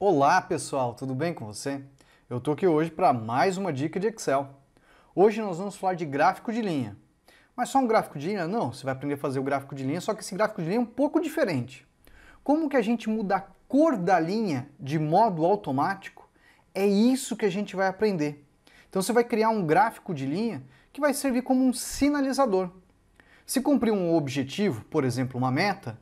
Olá pessoal, tudo bem com você? Eu estou aqui hoje para mais uma dica de Excel. Hoje nós vamos falar de gráfico de linha. Mas só um gráfico de linha? Não, você vai aprender a fazer o gráfico de linha, só que esse gráfico de linha é um pouco diferente. Como que a gente muda a cor da linha de modo automático? É isso que a gente vai aprender. Então você vai criar um gráfico de linha que vai servir como um sinalizador. Se cumprir um objetivo, por exemplo, uma meta,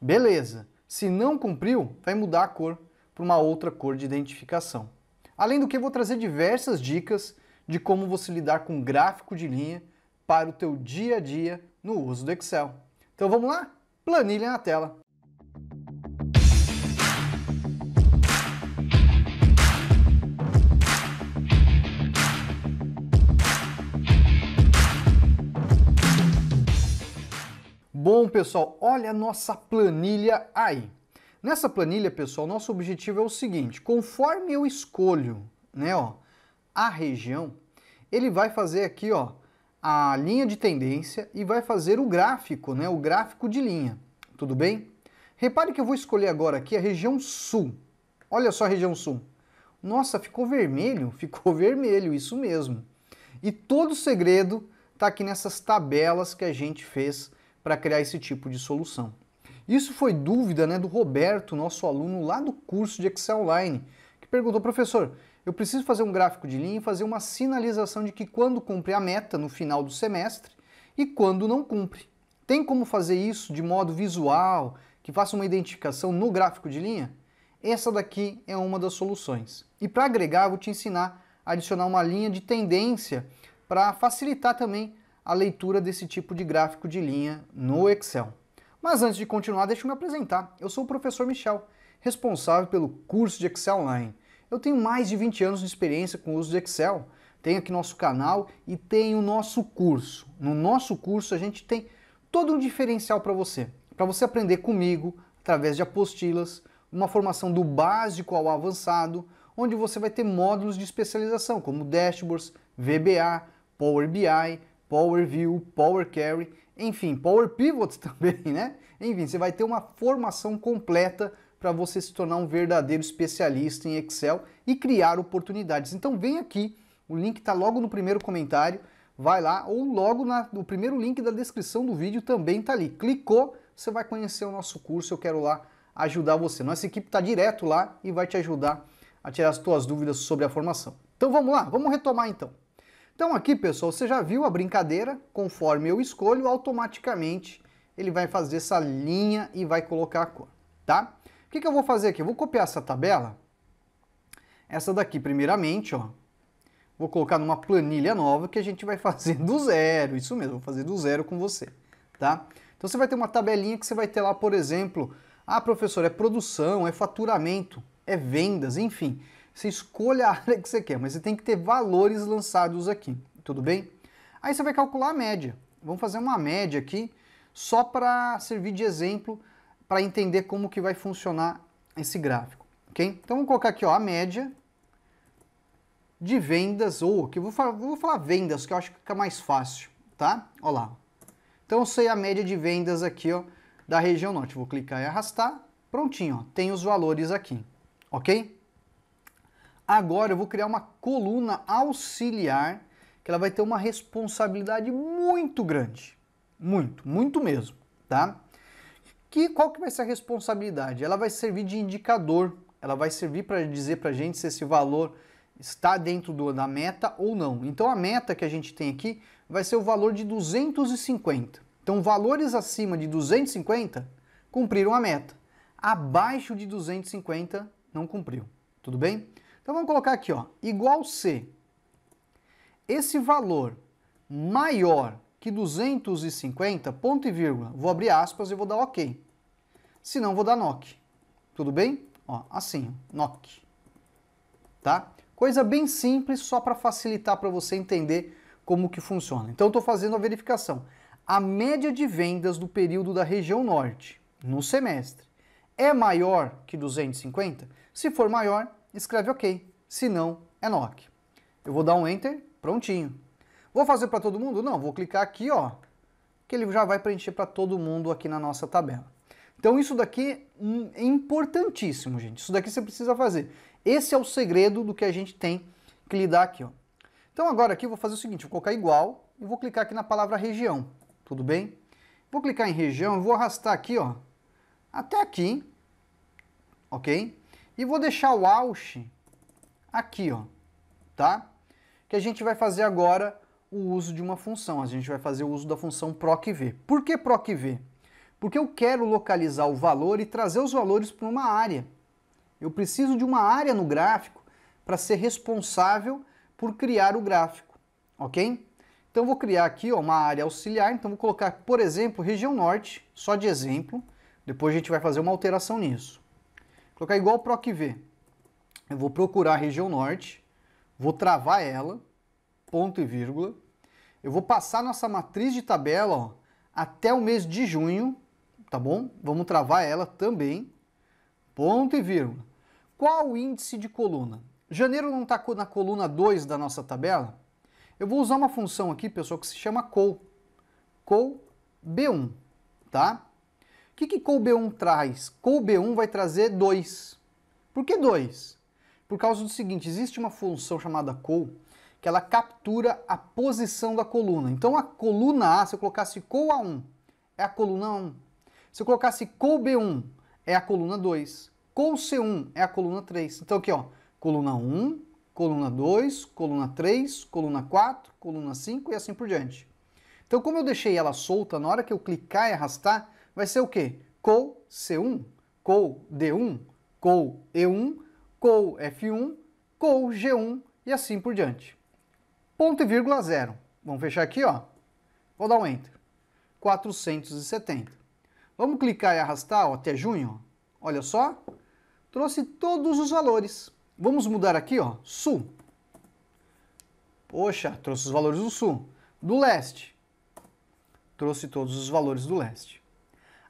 beleza. Se não cumpriu, vai mudar a cor para uma outra cor de identificação. Além do que, vou trazer diversas dicas de como você lidar com gráfico de linha para o teu dia a dia no uso do Excel. Então vamos lá? Planilha na tela. Bom, pessoal, olha a nossa planilha aí. Nessa planilha, pessoal, nosso objetivo é o seguinte, conforme eu escolho, né, ó, a região, ele vai fazer aqui, ó, a linha de tendência e vai fazer o gráfico, né, o gráfico de linha, tudo bem? Repare que eu vou escolher agora aqui a região sul. Olha só a região sul. Nossa, ficou vermelho? Ficou vermelho, isso mesmo. E todo o segredo está aqui nessas tabelas que a gente fez para criar esse tipo de solução. Isso foi dúvida né, do Roberto, nosso aluno lá do curso de Excel Online, que perguntou, professor, eu preciso fazer um gráfico de linha e fazer uma sinalização de que quando cumpre a meta no final do semestre e quando não cumpre. Tem como fazer isso de modo visual, que faça uma identificação no gráfico de linha? Essa daqui é uma das soluções. E para agregar, vou te ensinar a adicionar uma linha de tendência para facilitar também a leitura desse tipo de gráfico de linha no Excel. Mas antes de continuar, deixa eu me apresentar. Eu sou o professor Michel, responsável pelo curso de Excel Online. Eu tenho mais de 20 anos de experiência com o uso de Excel. Tenho aqui nosso canal e tenho o nosso curso. No nosso curso a gente tem todo um diferencial para você, para você aprender comigo através de apostilas, uma formação do básico ao avançado, onde você vai ter módulos de especialização como dashboards, VBA, Power BI, Power View, Power Query enfim, Power Pivot também, né? Enfim, você vai ter uma formação completa para você se tornar um verdadeiro especialista em Excel e criar oportunidades. Então vem aqui, o link está logo no primeiro comentário, vai lá ou logo na, no primeiro link da descrição do vídeo também está ali. Clicou, você vai conhecer o nosso curso, eu quero lá ajudar você. Nossa equipe está direto lá e vai te ajudar a tirar as tuas dúvidas sobre a formação. Então vamos lá, vamos retomar então. Então aqui, pessoal, você já viu a brincadeira, conforme eu escolho, automaticamente ele vai fazer essa linha e vai colocar a cor, tá? O que, que eu vou fazer aqui? Eu vou copiar essa tabela, essa daqui primeiramente, ó, vou colocar numa planilha nova que a gente vai fazer do zero, isso mesmo, vou fazer do zero com você, tá? Então você vai ter uma tabelinha que você vai ter lá, por exemplo, ah, professor, é produção, é faturamento, é vendas, enfim. Você escolha a área que você quer, mas você tem que ter valores lançados aqui, tudo bem? Aí você vai calcular a média. Vamos fazer uma média aqui, só para servir de exemplo, para entender como que vai funcionar esse gráfico, ok? Então vamos colocar aqui ó, a média de vendas, ou que vou falar, vou falar vendas, que eu acho que fica mais fácil, tá? Ó lá. Então eu sei a média de vendas aqui ó, da região norte. Vou clicar e arrastar, prontinho, ó, tem os valores aqui, ok? Agora eu vou criar uma coluna auxiliar que ela vai ter uma responsabilidade muito grande. Muito, muito mesmo, tá? Que, qual que vai ser a responsabilidade? Ela vai servir de indicador, ela vai servir para dizer para a gente se esse valor está dentro do, da meta ou não. Então a meta que a gente tem aqui vai ser o valor de 250. Então valores acima de 250 cumpriram a meta. Abaixo de 250 não cumpriu. Tudo bem? Então vamos colocar aqui, ó, igual C. Esse valor maior que 250, ponto e vírgula, vou abrir aspas e vou dar OK. Se não, vou dar NOC. Tudo bem? Ó, assim, NOC. Tá? Coisa bem simples, só para facilitar para você entender como que funciona. Então, estou fazendo a verificação. A média de vendas do período da região norte no semestre é maior que 250? Se for maior, escreve OK. Se não, é NOC. Eu vou dar um Enter, prontinho. Vou fazer para todo mundo? Não, vou clicar aqui, ó, que ele já vai preencher para todo mundo aqui na nossa tabela. Então isso daqui é importantíssimo, gente. Isso daqui você precisa fazer. Esse é o segredo do que a gente tem que lidar aqui, ó. Então agora aqui eu vou fazer o seguinte, vou colocar igual e vou clicar aqui na palavra região, tudo bem? Vou clicar em região, vou arrastar aqui, ó, até aqui, ok? E vou deixar o Alt aqui, ó, tá? Que a gente vai fazer agora o uso de uma função. A gente vai fazer o uso da função procv. Por que procv? Porque eu quero localizar o valor e trazer os valores para uma área. Eu preciso de uma área no gráfico para ser responsável por criar o gráfico, ok? Então vou criar aqui ó, uma área auxiliar, então vou colocar, por exemplo, região norte, só de exemplo. Depois a gente vai fazer uma alteração nisso colocar igual PROC V. Eu vou procurar a região norte, vou travar ela, ponto e vírgula. Eu vou passar nossa matriz de tabela ó, até o mês de junho, tá bom? Vamos travar ela também, ponto e vírgula. Qual o índice de coluna? Janeiro não está na coluna 2 da nossa tabela? Eu vou usar uma função aqui, pessoal, que se chama col. Col B1, tá? O que, que COB1 traz? COB1 vai trazer 2. Por que 2? Por causa do seguinte, existe uma função chamada COL que ela captura a posição da coluna. Então a coluna A, se eu colocasse COL A1, é a coluna 1. Se eu colocasse COL B1, é a coluna 2. COL C1 é a coluna 3. Então aqui, ó, coluna 1, coluna 2, coluna 3, coluna 4, coluna 5 e assim por diante. Então como eu deixei ela solta, na hora que eu clicar e arrastar, vai ser o quê? COL C1, COL D1, COL E1, COL F1, COL G1 e assim por diante. Ponto e vírgula zero. Vamos fechar aqui, ó. Vou dar um Enter. 470. Vamos clicar e arrastar ó, até junho. Olha só. Trouxe todos os valores. Vamos mudar aqui, ó, sul. Poxa, trouxe os valores do sul. Do leste. Trouxe todos os valores do leste.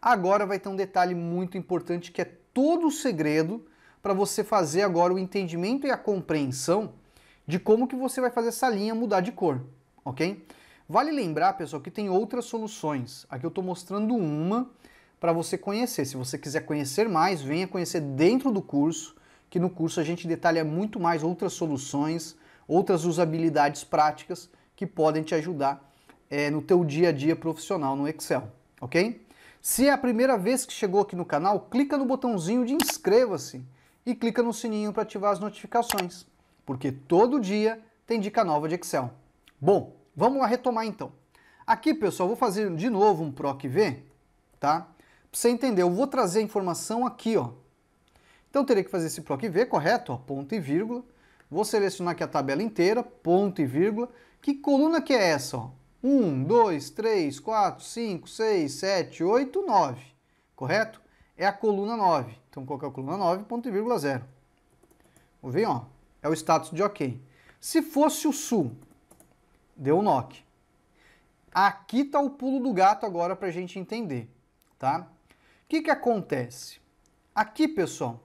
Agora vai ter um detalhe muito importante que é todo o segredo para você fazer agora o entendimento e a compreensão de como que você vai fazer essa linha mudar de cor, ok? Vale lembrar, pessoal, que tem outras soluções. Aqui eu estou mostrando uma para você conhecer. Se você quiser conhecer mais, venha conhecer dentro do curso, que no curso a gente detalha muito mais outras soluções, outras usabilidades práticas que podem te ajudar é, no teu dia a dia profissional no Excel, ok? Se é a primeira vez que chegou aqui no canal, clica no botãozinho de inscreva-se e clica no sininho para ativar as notificações, porque todo dia tem dica nova de Excel. Bom, vamos lá retomar então. Aqui, pessoal, vou fazer de novo um PROC V, tá? Para você entender, eu vou trazer a informação aqui, ó. Então, eu teria que fazer esse PROC V, correto? Ó, ponto e vírgula. Vou selecionar aqui a tabela inteira, ponto e vírgula. Que coluna que é essa, ó? 1, 2, 3, 4, 5, 6, 7, 8, 9, correto? É a coluna 9. Então, qual que é a coluna 9? Ponto e vírgula zero. Vou ver, ó. É o status de OK. Se fosse o sul, deu um knock. Aqui está o pulo do gato agora para a gente entender, tá? O que que acontece? Aqui, pessoal,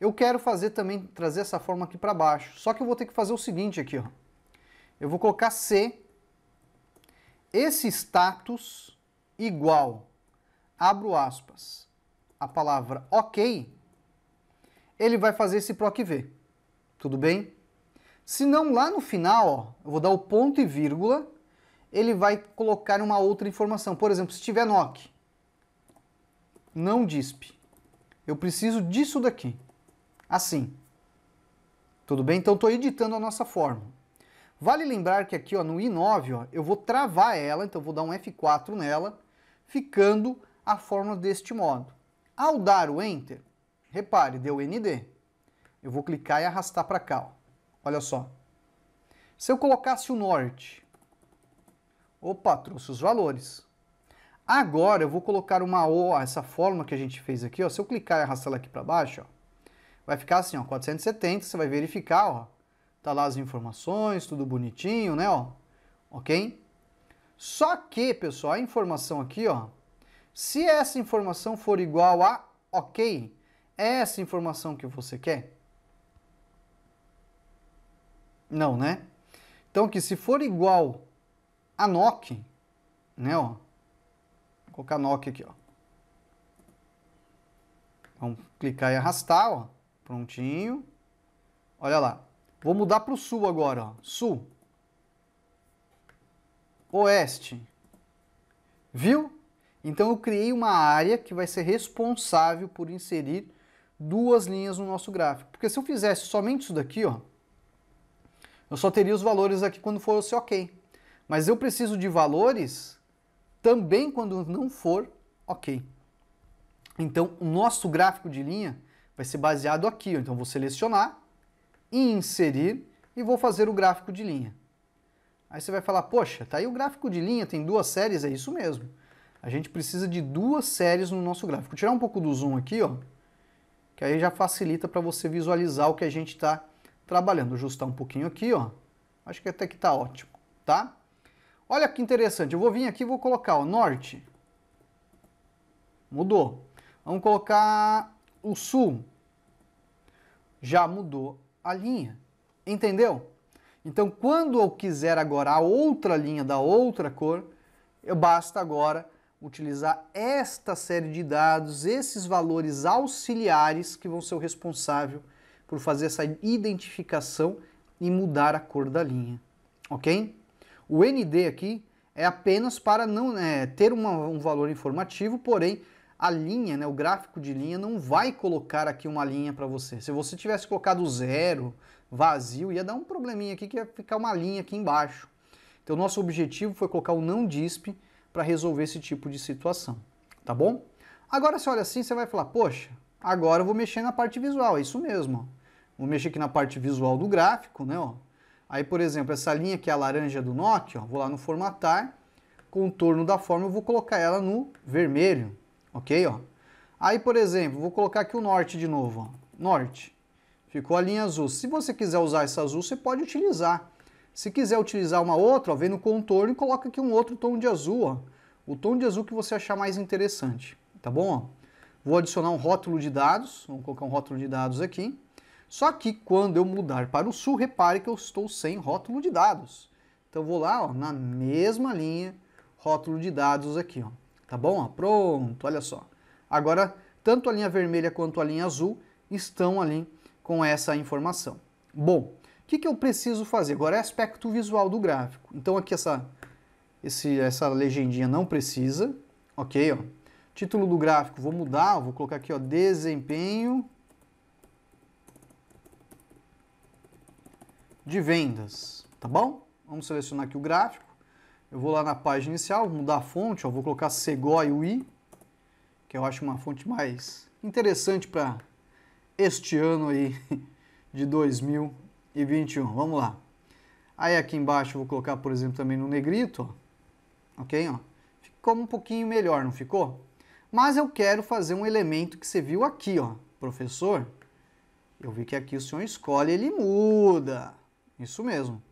eu quero fazer também, trazer essa forma aqui para baixo. Só que eu vou ter que fazer o seguinte aqui, ó. Eu vou colocar C esse status igual, abro aspas, a palavra ok, ele vai fazer esse PROC V. Tudo bem? Se não, lá no final, ó, eu vou dar o ponto e vírgula, ele vai colocar uma outra informação. Por exemplo, se tiver NOC, não DISP. Eu preciso disso daqui. Assim. Tudo bem? Então, estou editando a nossa forma. Vale lembrar que aqui ó, no i9 ó, eu vou travar ela, então vou dar um F4 nela, ficando a fórmula deste modo. Ao dar o Enter, repare, deu ND. Eu vou clicar e arrastar para cá. Ó. Olha só. Se eu colocasse o norte, opa, trouxe os valores. Agora eu vou colocar uma O, essa fórmula que a gente fez aqui, ó, se eu clicar e arrastar ela aqui para baixo, ó, vai ficar assim, ó, 470, você vai verificar, ó, tá lá as informações, tudo bonitinho, né, ó. OK? Só que, pessoal, a informação aqui, ó, se essa informação for igual a OK, é essa informação que você quer? Não, né? Então que se for igual a NOC, né, ó. Vou colocar NOC aqui, ó. Vamos clicar e arrastar, ó. Prontinho. Olha lá. Vou mudar para o sul agora. Ó. Sul. Oeste. Viu? Então eu criei uma área que vai ser responsável por inserir duas linhas no nosso gráfico. Porque se eu fizesse somente isso daqui, ó, eu só teria os valores aqui quando fosse ok. Mas eu preciso de valores também quando não for ok. Então o nosso gráfico de linha vai ser baseado aqui. Ó. Então eu vou selecionar inserir e vou fazer o gráfico de linha. Aí você vai falar, poxa, tá aí o gráfico de linha, tem duas séries, é isso mesmo. A gente precisa de duas séries no nosso gráfico. Vou tirar um pouco do zoom aqui, ó, que aí já facilita para você visualizar o que a gente está trabalhando. Ajustar um pouquinho aqui, ó. Acho que até que tá ótimo, tá? Olha que interessante, eu vou vir aqui e vou colocar, o norte. Mudou. Vamos colocar o sul. Já mudou a linha. Entendeu? Então, quando eu quiser agora a outra linha da outra cor, eu basta agora utilizar esta série de dados, esses valores auxiliares que vão ser o responsável por fazer essa identificação e mudar a cor da linha, ok? O ND aqui é apenas para não é, ter uma, um valor informativo, porém a linha, né, o gráfico de linha não vai colocar aqui uma linha para você. Se você tivesse colocado zero, vazio, ia dar um probleminha aqui que ia ficar uma linha aqui embaixo. Então nosso objetivo foi colocar o não DISP para resolver esse tipo de situação, tá bom? Agora se olha assim, você vai falar, poxa, agora eu vou mexer na parte visual, é isso mesmo. Ó. Vou mexer aqui na parte visual do gráfico, né, ó. Aí, por exemplo, essa linha que é a laranja do Nokia, ó, vou lá no formatar, contorno da forma, eu vou colocar ela no vermelho ok? Ó. Aí, por exemplo, vou colocar aqui o norte de novo, ó. norte. Ficou a linha azul. Se você quiser usar essa azul, você pode utilizar. Se quiser utilizar uma outra, ó, vem no contorno e coloca aqui um outro tom de azul, ó. O tom de azul que você achar mais interessante, tá bom? Ó? Vou adicionar um rótulo de dados, vamos colocar um rótulo de dados aqui. Só que quando eu mudar para o sul, repare que eu estou sem rótulo de dados. Então vou lá, ó, na mesma linha, rótulo de dados aqui, ó. Tá bom? Ah, pronto, olha só. Agora, tanto a linha vermelha quanto a linha azul estão ali com essa informação. Bom, o que, que eu preciso fazer? Agora é aspecto visual do gráfico. Então aqui essa, esse, essa legendinha não precisa, ok? Ó. Título do gráfico, vou mudar, vou colocar aqui ó, desempenho de vendas, tá bom? Vamos selecionar aqui o gráfico. Eu vou lá na página inicial, vou mudar a fonte, ó, vou colocar Segoy UI, que eu acho uma fonte mais interessante para este ano aí de 2021. Vamos lá. Aí aqui embaixo eu vou colocar, por exemplo, também no negrito, ó. ok? Ó. Ficou um pouquinho melhor, não ficou? Mas eu quero fazer um elemento que você viu aqui, ó, professor. Eu vi que aqui o senhor escolhe, ele muda. Isso mesmo.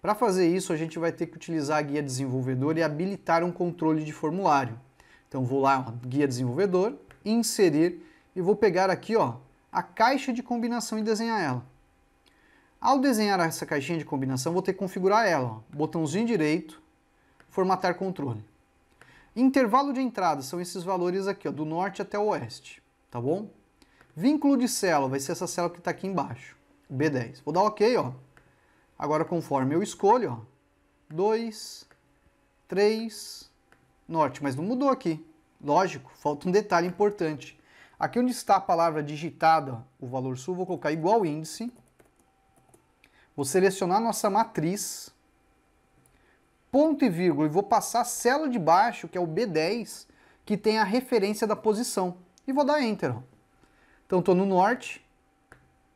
Para fazer isso, a gente vai ter que utilizar a guia desenvolvedor e habilitar um controle de formulário. Então vou lá, guia desenvolvedor, inserir e vou pegar aqui ó, a caixa de combinação e desenhar ela. Ao desenhar essa caixinha de combinação, vou ter que configurar ela. Ó, botãozinho direito, formatar controle. Intervalo de entrada são esses valores aqui, ó, do norte até o oeste, tá bom? Vínculo de célula vai ser essa célula que está aqui embaixo, B10. Vou dar OK, ó. Agora, conforme eu escolho, 2, 3, norte. Mas não mudou aqui. Lógico, falta um detalhe importante. Aqui onde está a palavra digitada, o valor sul, vou colocar igual índice. Vou selecionar nossa matriz, ponto e vírgula, e vou passar a célula de baixo, que é o B10, que tem a referência da posição. E vou dar Enter. Então estou no norte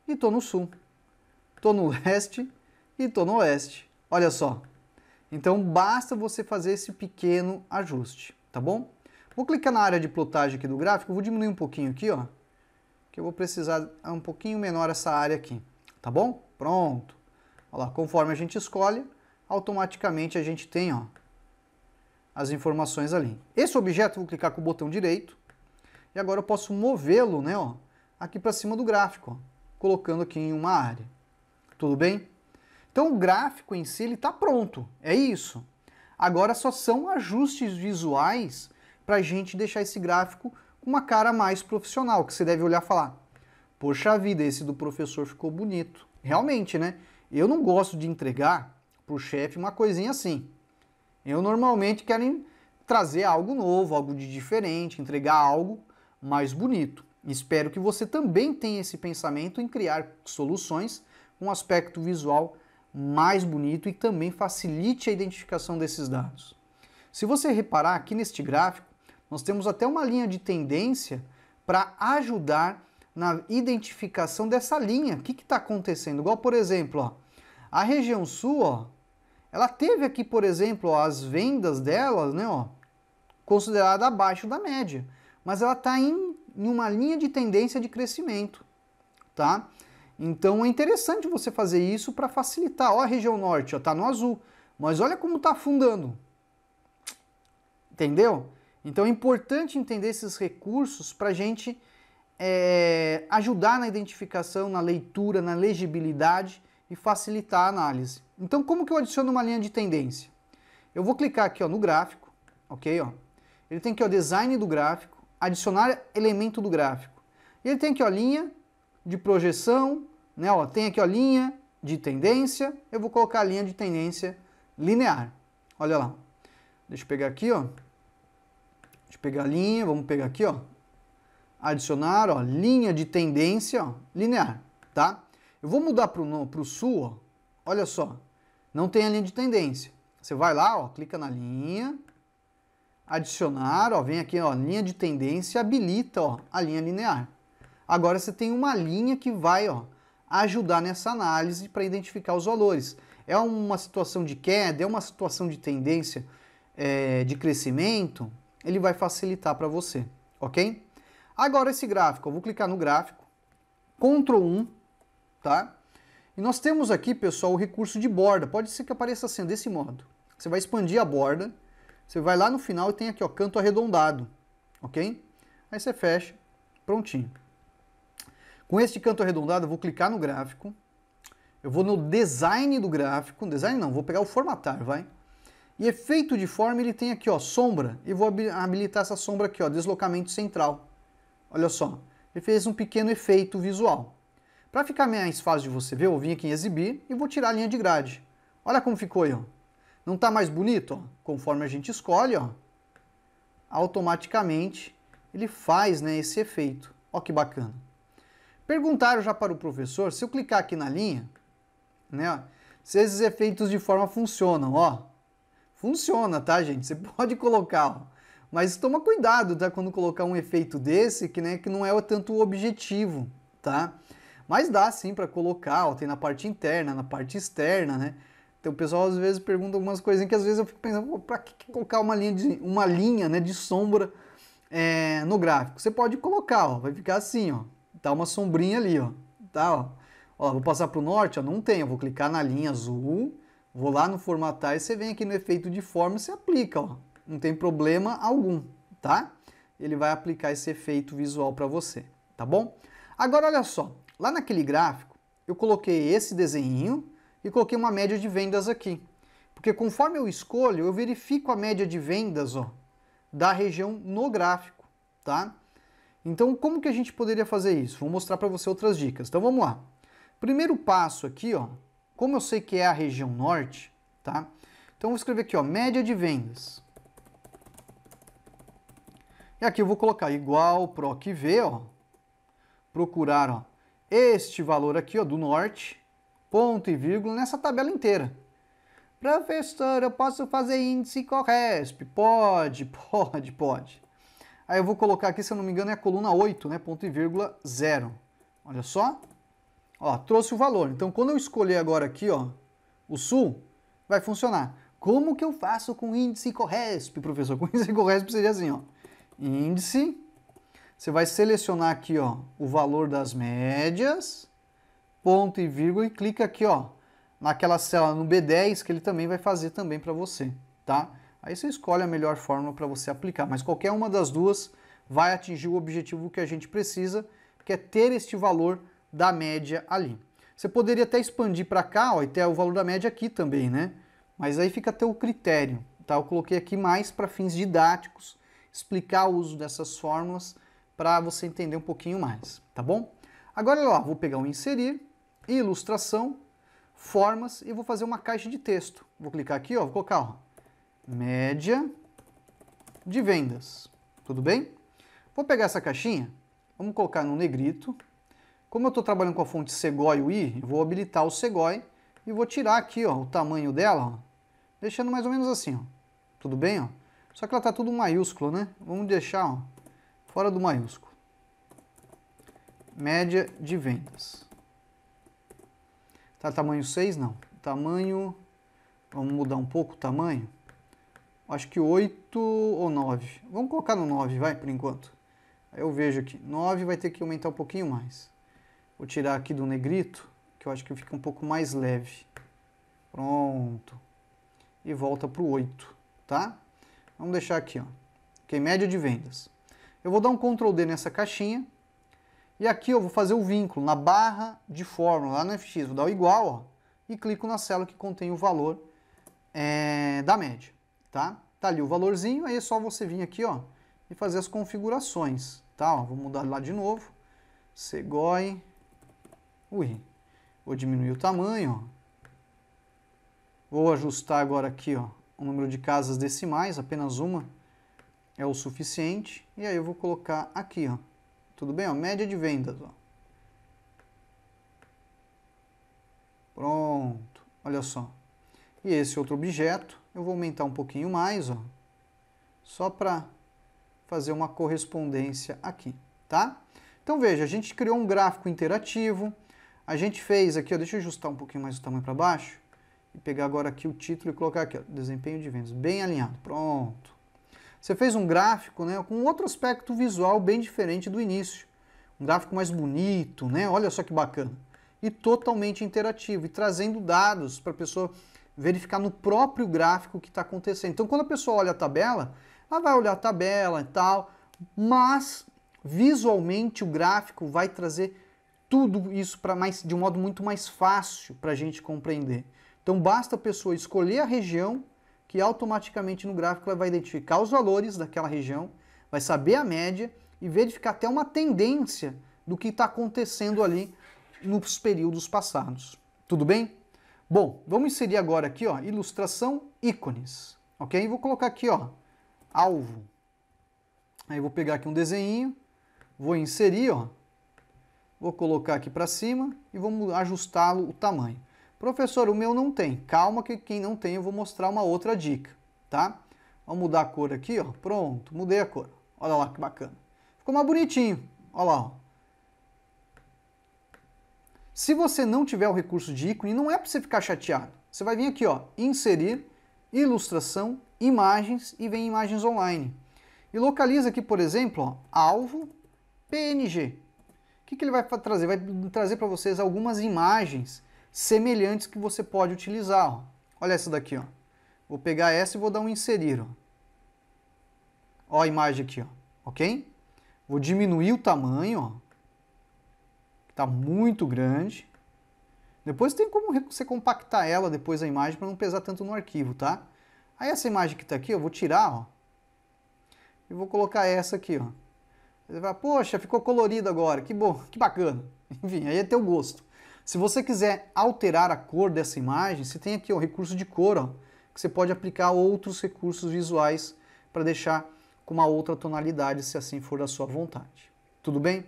e estou no sul. Estou no leste e estou no oeste. Olha só. Então basta você fazer esse pequeno ajuste, tá bom? Vou clicar na área de plotagem aqui do gráfico, vou diminuir um pouquinho aqui, ó, que eu vou precisar é um pouquinho menor essa área aqui, tá bom? Pronto. Olha lá, conforme a gente escolhe, automaticamente a gente tem, ó, as informações ali. Esse objeto, vou clicar com o botão direito, e agora eu posso movê-lo, né, ó, aqui para cima do gráfico, ó, colocando aqui em uma área. Tudo bem? Então o gráfico em si ele está pronto, é isso. Agora só são ajustes visuais para a gente deixar esse gráfico com uma cara mais profissional, que você deve olhar e falar, poxa vida, esse do professor ficou bonito. Realmente, né? Eu não gosto de entregar para o chefe uma coisinha assim. Eu normalmente quero trazer algo novo, algo de diferente, entregar algo mais bonito. Espero que você também tenha esse pensamento em criar soluções com aspecto visual mais bonito e também facilite a identificação desses dados. Se você reparar aqui neste gráfico, nós temos até uma linha de tendência para ajudar na identificação dessa linha. O que está acontecendo? Igual, por exemplo, ó, a região sul, ó, ela teve aqui, por exemplo, ó, as vendas delas, né, ó, considerada abaixo da média, mas ela está em, em uma linha de tendência de crescimento, tá? Então é interessante você fazer isso para facilitar. Ó, a região norte, ó, tá no azul, mas olha como tá afundando. Entendeu? Então é importante entender esses recursos para a gente é, ajudar na identificação, na leitura, na legibilidade e facilitar a análise. Então, como que eu adiciono uma linha de tendência? Eu vou clicar aqui ó, no gráfico, ok? Ó. Ele tem aqui o design do gráfico, adicionar elemento do gráfico. E ele tem aqui a linha de projeção, né? Ó, tem aqui a linha de tendência, eu vou colocar a linha de tendência linear. Olha lá. Deixa eu pegar aqui, ó. Deixa eu pegar a linha, vamos pegar aqui, ó. Adicionar, ó, linha de tendência, ó, linear, tá? Eu vou mudar para o sul, ó. Olha só. Não tem a linha de tendência. Você vai lá, ó, clica na linha, adicionar, ó, vem aqui, ó, linha de tendência, habilita, ó, a linha linear. Agora você tem uma linha que vai, ó, ajudar nessa análise para identificar os valores. É uma situação de queda, é uma situação de tendência é, de crescimento, ele vai facilitar para você, ok? Agora esse gráfico, eu vou clicar no gráfico, Ctrl 1, tá? E nós temos aqui, pessoal, o recurso de borda. Pode ser que apareça assim, desse modo. Você vai expandir a borda, você vai lá no final e tem aqui, ó, canto arredondado, ok? Aí você fecha, prontinho. Com este canto arredondado, eu vou clicar no gráfico, eu vou no design do gráfico, design não, vou pegar o formatar, vai. E efeito de forma, ele tem aqui, ó, sombra, e vou habilitar essa sombra aqui, ó, deslocamento central. Olha só, ele fez um pequeno efeito visual. Para ficar mais fácil de você ver, eu vim aqui em exibir e vou tirar a linha de grade. Olha como ficou aí, ó. Não está mais bonito, ó? Conforme a gente escolhe, ó, automaticamente ele faz, né, esse efeito. Ó que bacana. Perguntaram já para o professor, se eu clicar aqui na linha, né, se esses efeitos de forma funcionam, ó. Funciona, tá, gente? Você pode colocar, ó. Mas toma cuidado, tá? Quando colocar um efeito desse, que, né, que não é tanto o objetivo, tá? Mas dá sim para colocar, ó, tem na parte interna, na parte externa, né? Então o pessoal às vezes pergunta algumas coisas que às vezes eu fico pensando, para que colocar uma linha de, uma linha, né, de sombra é, no gráfico? Você pode colocar, ó, vai ficar assim, ó. Tá uma sombrinha ali, ó. Tá, ó. ó vou passar para o norte, ó, não tem. Eu vou clicar na linha azul, vou lá no formatar e você vem aqui no efeito de forma e você aplica, ó. Não tem problema algum, tá? Ele vai aplicar esse efeito visual para você, tá bom? Agora, olha só. Lá naquele gráfico, eu coloquei esse desenho e coloquei uma média de vendas aqui. Porque conforme eu escolho, eu verifico a média de vendas, ó, da região no gráfico, tá? Então, como que a gente poderia fazer isso? Vou mostrar para você outras dicas. Então, vamos lá. Primeiro passo aqui, ó, como eu sei que é a região norte, tá? Então, vou escrever aqui, ó, média de vendas. E aqui eu vou colocar igual PROC V, ó, procurar, ó, este valor aqui, ó, do norte, ponto e vírgula, nessa tabela inteira. Professor, eu posso fazer índice Coresp? Pode, pode, pode. Aí eu vou colocar aqui, se eu não me engano, é a coluna 8, né? Ponto e vírgula 0. Olha só. Ó, trouxe o valor. Então, quando eu escolher agora aqui, ó, o sul, vai funcionar. Como que eu faço com índice Corresp, professor? Com índice Corresp seria assim, ó. Índice, você vai selecionar aqui, ó, o valor das médias, ponto e vírgula, e clica aqui, ó, naquela célula no B10, que ele também vai fazer também para você, tá? Aí você escolhe a melhor fórmula para você aplicar, mas qualquer uma das duas vai atingir o objetivo que a gente precisa, que é ter este valor da média ali. Você poderia até expandir para cá ó, e ter o valor da média aqui também, né? Mas aí fica até o critério, tá? Eu coloquei aqui mais para fins didáticos, explicar o uso dessas fórmulas para você entender um pouquinho mais, tá bom? Agora, lá, vou pegar o inserir, ilustração, formas e vou fazer uma caixa de texto. Vou clicar aqui, ó, vou colocar ó, média de vendas. Tudo bem? Vou pegar essa caixinha, vamos colocar no negrito. Como eu estou trabalhando com a fonte Segoy UI, eu vou habilitar o Segoy e vou tirar aqui ó, o tamanho dela, ó, deixando mais ou menos assim. Ó. Tudo bem? Ó? Só que ela está tudo maiúsculo, né? Vamos deixar ó, fora do maiúsculo. Média de vendas. Tá tamanho 6? Não. Tamanho... Vamos mudar um pouco o tamanho acho que 8 ou 9. Vamos colocar no 9, vai, por enquanto. Aí eu vejo aqui, 9 vai ter que aumentar um pouquinho mais. Vou tirar aqui do negrito, que eu acho que fica um pouco mais leve. Pronto. E volta para o 8, tá? Vamos deixar aqui, ó. Ok, média de vendas. Eu vou dar um Ctrl D nessa caixinha. E aqui eu vou fazer o vínculo na barra de fórmula, lá no FX. Vou dar o igual, ó. E clico na célula que contém o valor é, da média, tá? Tá ali o valorzinho, aí é só você vir aqui, ó, e fazer as configurações, tá? Ó, vou mudar lá de novo. Segoi. Ui. Vou diminuir o tamanho, ó. Vou ajustar agora aqui, ó, o número de casas decimais, apenas uma é o suficiente. E aí eu vou colocar aqui, ó. Tudo bem? Ó, média de vendas, ó. Pronto. Olha só. E esse outro objeto eu vou aumentar um pouquinho mais, ó, só para fazer uma correspondência aqui, tá? Então veja, a gente criou um gráfico interativo, a gente fez aqui, ó, deixa eu ajustar um pouquinho mais o tamanho para baixo, e pegar agora aqui o título e colocar aqui, ó, desempenho de vendas, bem alinhado, pronto. Você fez um gráfico, né, com outro aspecto visual bem diferente do início, um gráfico mais bonito, né, olha só que bacana, e totalmente interativo, e trazendo dados para a pessoa verificar no próprio gráfico o que está acontecendo. Então, quando a pessoa olha a tabela, ela vai olhar a tabela e tal, mas visualmente o gráfico vai trazer tudo isso para mais de um modo muito mais fácil para a gente compreender. Então, basta a pessoa escolher a região que automaticamente no gráfico ela vai identificar os valores daquela região, vai saber a média e verificar até uma tendência do que está acontecendo ali nos períodos passados. Tudo bem? Bom, vamos inserir agora aqui, ó, ilustração ícones, ok? Vou colocar aqui, ó, alvo. Aí vou pegar aqui um desenho, vou inserir, ó, vou colocar aqui para cima e vamos ajustá-lo o tamanho. Professor, o meu não tem. Calma que quem não tem eu vou mostrar uma outra dica, tá? Vamos mudar a cor aqui, ó. Pronto, mudei a cor. Olha lá que bacana. Ficou mais bonitinho. Olha lá, ó. Se você não tiver o recurso de ícone, não é para você ficar chateado. Você vai vir aqui, ó, inserir, ilustração, imagens e vem imagens online. E localiza aqui, por exemplo, ó, alvo PNG. O que, que ele vai trazer? Vai trazer para vocês algumas imagens semelhantes que você pode utilizar. Ó. Olha essa daqui, ó. Vou pegar essa e vou dar um inserir. Ó, ó a imagem aqui, ó. ok? Vou diminuir o tamanho, ó está muito grande. Depois tem como você compactar ela depois a imagem para não pesar tanto no arquivo, tá? Aí essa imagem que está aqui, eu vou tirar, ó, e vou colocar essa aqui, ó. Você vai, poxa, ficou colorido agora, que bom, que bacana. Enfim, aí é teu gosto. Se você quiser alterar a cor dessa imagem, você tem aqui o recurso de cor, ó, que você pode aplicar outros recursos visuais para deixar com uma outra tonalidade, se assim for da sua vontade. Tudo bem?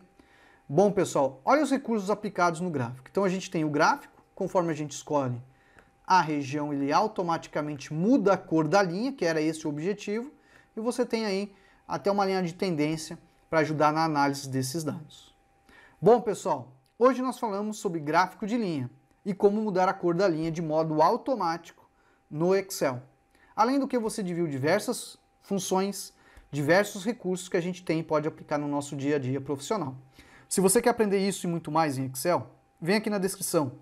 Bom, pessoal, olha os recursos aplicados no gráfico. Então a gente tem o gráfico, conforme a gente escolhe a região, ele automaticamente muda a cor da linha, que era esse o objetivo, e você tem aí até uma linha de tendência para ajudar na análise desses dados. Bom, pessoal, hoje nós falamos sobre gráfico de linha e como mudar a cor da linha de modo automático no Excel. Além do que você viu diversas funções, diversos recursos que a gente tem e pode aplicar no nosso dia a dia profissional. Se você quer aprender isso e muito mais em Excel, vem aqui na descrição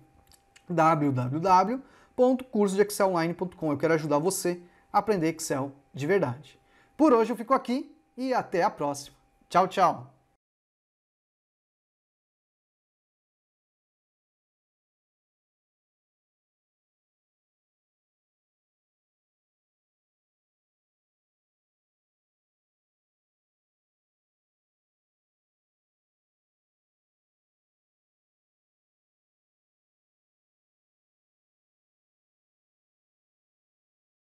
www.cursodexcelonline.com. Eu quero ajudar você a aprender Excel de verdade. Por hoje eu fico aqui e até a próxima. Tchau, tchau!